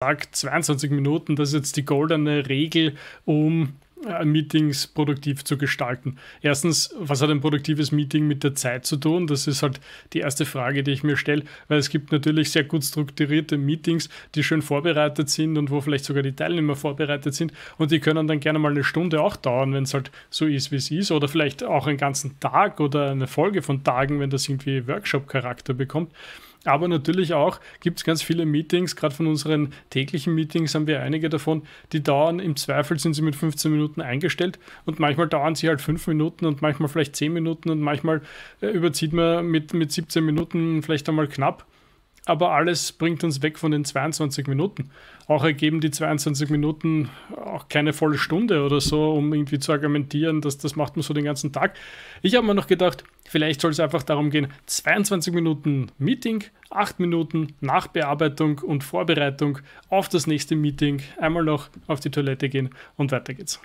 sagt 22 Minuten, das ist jetzt die goldene Regel, um äh, Meetings produktiv zu gestalten. Erstens, was hat ein produktives Meeting mit der Zeit zu tun? Das ist halt die erste Frage, die ich mir stelle, weil es gibt natürlich sehr gut strukturierte Meetings, die schön vorbereitet sind und wo vielleicht sogar die Teilnehmer vorbereitet sind und die können dann gerne mal eine Stunde auch dauern, wenn es halt so ist, wie es ist oder vielleicht auch einen ganzen Tag oder eine Folge von Tagen, wenn das irgendwie Workshop-Charakter bekommt. Aber natürlich auch gibt es ganz viele Meetings, gerade von unseren täglichen Meetings haben wir einige davon, die dauern, im Zweifel sind sie mit 15 Minuten eingestellt und manchmal dauern sie halt 5 Minuten und manchmal vielleicht 10 Minuten und manchmal äh, überzieht man mit, mit 17 Minuten vielleicht einmal knapp. Aber alles bringt uns weg von den 22 Minuten. Auch ergeben die 22 Minuten auch keine volle Stunde oder so, um irgendwie zu argumentieren, dass das macht man so den ganzen Tag. Ich habe mir noch gedacht, Vielleicht soll es einfach darum gehen, 22 Minuten Meeting, 8 Minuten Nachbearbeitung und Vorbereitung auf das nächste Meeting, einmal noch auf die Toilette gehen und weiter geht's.